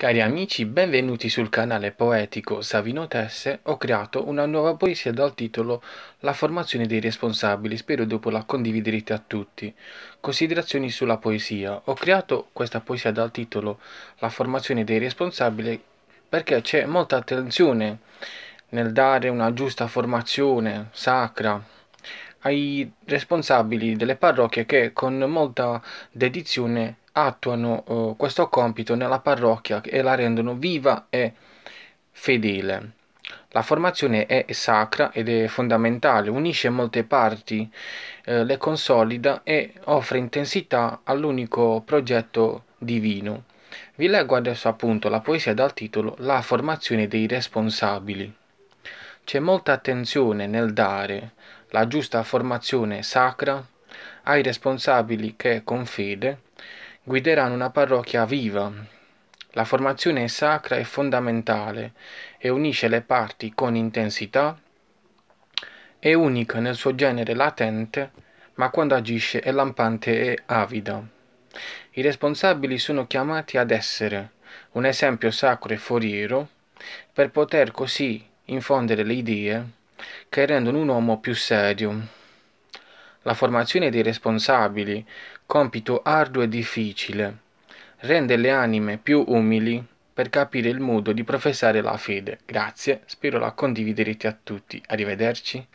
Cari amici, benvenuti sul canale poetico Savino Tesse. Ho creato una nuova poesia dal titolo La formazione dei responsabili, spero dopo la condividerete a tutti. Considerazioni sulla poesia. Ho creato questa poesia dal titolo La formazione dei responsabili perché c'è molta attenzione nel dare una giusta formazione sacra ai responsabili delle parrocchie che con molta dedizione attuano eh, questo compito nella parrocchia e la rendono viva e fedele. La formazione è sacra ed è fondamentale, unisce molte parti, eh, le consolida e offre intensità all'unico progetto divino. Vi leggo adesso appunto la poesia dal titolo La formazione dei responsabili. C'è molta attenzione nel dare la giusta formazione sacra ai responsabili che con fede guideranno una parrocchia viva. La formazione sacra è fondamentale e unisce le parti con intensità, è unica nel suo genere latente, ma quando agisce è lampante e avida. I responsabili sono chiamati ad essere un esempio sacro e foriero per poter così infondere le idee che rendono un uomo più serio. La formazione dei responsabili, compito arduo e difficile, rende le anime più umili per capire il modo di professare la fede. Grazie, spero la condividerete a tutti. Arrivederci.